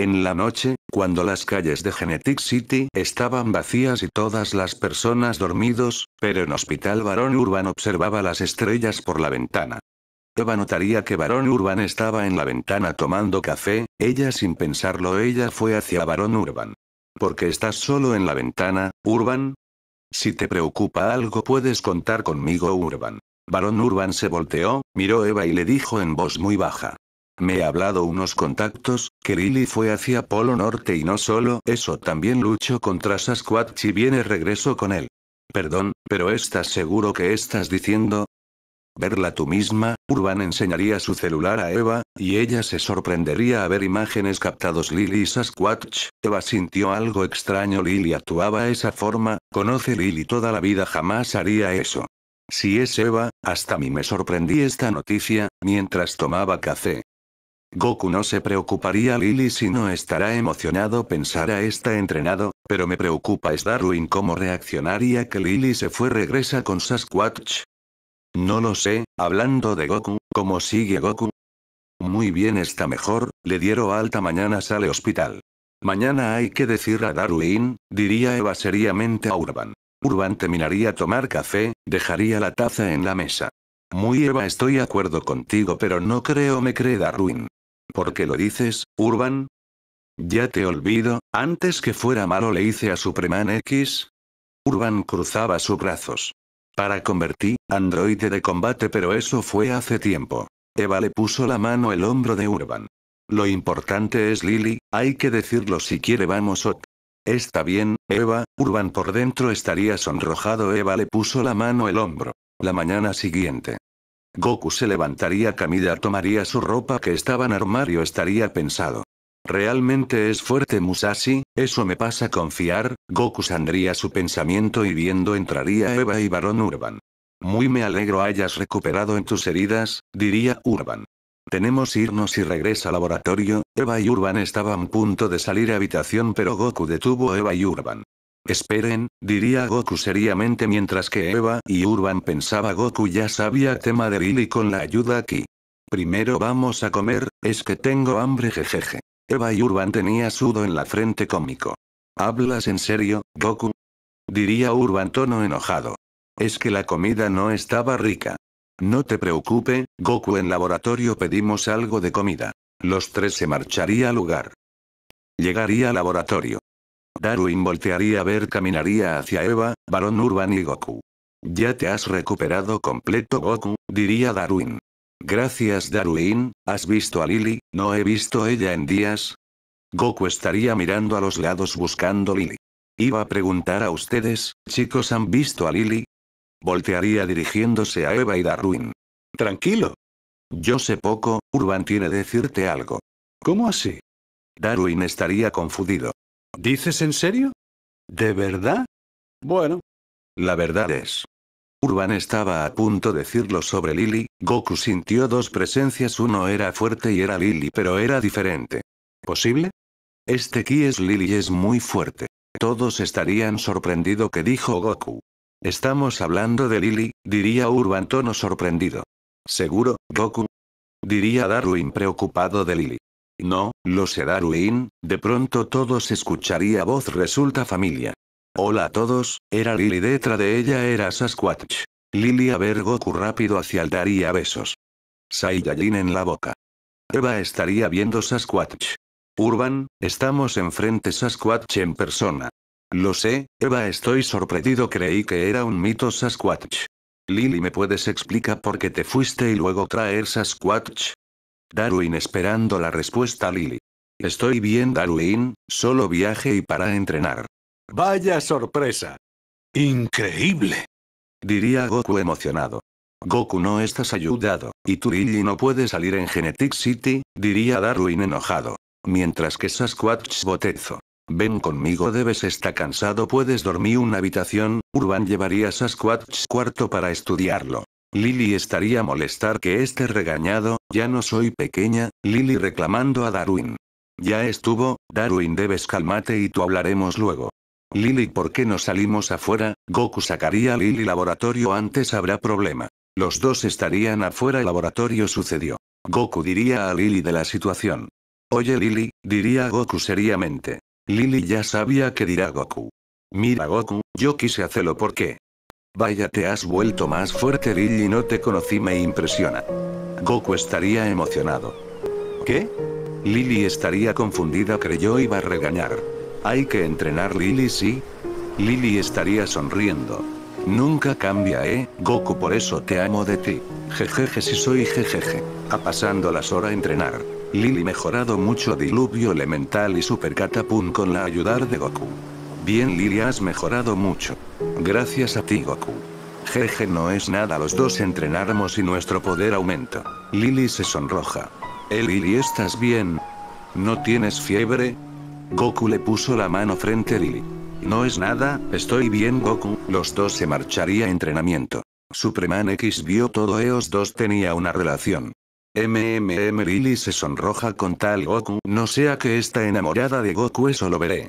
En la noche, cuando las calles de Genetic City estaban vacías y todas las personas dormidos, pero en Hospital Barón Urban observaba las estrellas por la ventana. Eva notaría que Barón Urban estaba en la ventana tomando café, ella sin pensarlo ella fue hacia Barón Urban. qué estás solo en la ventana, Urban? Si te preocupa algo puedes contar conmigo, Urban. Barón Urban se volteó, miró Eva y le dijo en voz muy baja, me he hablado unos contactos, que Lily fue hacia Polo Norte y no solo eso también luchó contra Sasquatch y viene regreso con él. Perdón, pero ¿estás seguro que estás diciendo? Verla tú misma, Urban enseñaría su celular a Eva, y ella se sorprendería a ver imágenes captados Lily y Sasquatch. Eva sintió algo extraño Lily actuaba esa forma, conoce Lily toda la vida jamás haría eso. Si es Eva, hasta a mí me sorprendí esta noticia, mientras tomaba café. Goku no se preocuparía Lily si no estará emocionado pensar a este entrenado, pero me preocupa es Darwin cómo reaccionaría que Lily se fue regresa con Sasquatch. No lo sé, hablando de Goku, ¿cómo sigue Goku? Muy bien está mejor, le dieron alta mañana sale hospital. Mañana hay que decir a Darwin, diría Eva seriamente a Urban. Urban terminaría tomar café, dejaría la taza en la mesa. Muy Eva estoy acuerdo contigo pero no creo me cree Darwin. ¿Por qué lo dices, Urban? Ya te olvido, antes que fuera malo le hice a Supreman X. Urban cruzaba sus brazos. Para convertir, androide de combate pero eso fue hace tiempo. Eva le puso la mano el hombro de Urban. Lo importante es Lily, hay que decirlo si quiere vamos Está bien, Eva, Urban por dentro estaría sonrojado Eva le puso la mano el hombro. La mañana siguiente. Goku se levantaría Camila tomaría su ropa que estaba en armario estaría pensado. Realmente es fuerte Musashi, eso me pasa confiar, Goku sandría su pensamiento y viendo entraría Eva y Barón Urban. Muy me alegro hayas recuperado en tus heridas, diría Urban. Tenemos irnos y regresa al laboratorio, Eva y Urban estaban a punto de salir a habitación pero Goku detuvo a Eva y Urban. Esperen, diría Goku seriamente mientras que Eva y Urban pensaba Goku ya sabía tema de Billy con la ayuda aquí. Primero vamos a comer, es que tengo hambre jejeje. Eva y Urban tenía sudo en la frente cómico. ¿Hablas en serio, Goku? Diría Urban tono enojado. Es que la comida no estaba rica. No te preocupe, Goku en laboratorio pedimos algo de comida. Los tres se marcharía al lugar. Llegaría al laboratorio. Darwin voltearía a ver caminaría hacia Eva, Barón Urban y Goku. Ya te has recuperado completo Goku, diría Darwin. Gracias Darwin, ¿has visto a Lily? No he visto ella en días. Goku estaría mirando a los lados buscando Lily. Iba a preguntar a ustedes, chicos ¿han visto a Lily? Voltearía dirigiéndose a Eva y Darwin. Tranquilo. Yo sé poco, Urban tiene decirte algo. ¿Cómo así? Darwin estaría confundido. ¿Dices en serio? ¿De verdad? Bueno, la verdad es. Urban estaba a punto de decirlo sobre Lily, Goku sintió dos presencias, uno era fuerte y era Lily, pero era diferente. ¿Posible? Este ki es Lily y es muy fuerte. Todos estarían sorprendido que dijo Goku. Estamos hablando de Lily, diría Urban tono sorprendido. ¿Seguro, Goku? Diría Darwin preocupado de Lily. No, lo sé Darwin, de pronto todos escucharía voz resulta familia. Hola a todos, era Lily detrás de ella era Sasquatch. Lily a ver Goku rápido hacia el daría besos. Saiyajin en la boca. Eva estaría viendo Sasquatch. Urban, estamos enfrente Sasquatch en persona. Lo sé, Eva estoy sorprendido creí que era un mito Sasquatch. Lily me puedes explicar por qué te fuiste y luego traer Sasquatch, Darwin esperando la respuesta Lily. Estoy bien Darwin, solo viaje y para entrenar. Vaya sorpresa. Increíble. Diría Goku emocionado. Goku no estás ayudado, y tu Lily no puede salir en Genetic City, diría Darwin enojado. Mientras que Sasquatch botezo. Ven conmigo debes estar cansado puedes dormir una habitación, Urban llevaría Sasquatch cuarto para estudiarlo. Lily estaría molestar que esté regañado, ya no soy pequeña, Lily reclamando a Darwin. Ya estuvo, Darwin debes calmate y tú hablaremos luego. Lily ¿por qué no salimos afuera? Goku sacaría a Lily laboratorio antes habrá problema. Los dos estarían afuera laboratorio sucedió. Goku diría a Lily de la situación. Oye Lily, diría Goku seriamente. Lily ya sabía que dirá Goku. Mira Goku, yo quise hacerlo porque. Vaya te has vuelto más fuerte Lily no te conocí me impresiona. Goku estaría emocionado. ¿Qué? Lily estaría confundida creyó iba a regañar. Hay que entrenar Lily sí. Lily estaría sonriendo. Nunca cambia, ¿eh? Goku por eso te amo de ti. Jejeje si soy jejeje. A pasando las horas a entrenar. Lily mejorado mucho diluvio elemental y super catapun con la ayudar de Goku. Bien Lily has mejorado mucho. Gracias a ti Goku. Jeje no es nada los dos entrenamos y nuestro poder aumenta. Lily se sonroja. Eh Lily estás bien. ¿No tienes fiebre? Goku le puso la mano frente a Lily. No es nada, estoy bien Goku, los dos se marcharía a entrenamiento. Superman X vio todo ellos dos tenía una relación. MMM Lily se sonroja con tal Goku, no sea que está enamorada de Goku eso lo veré.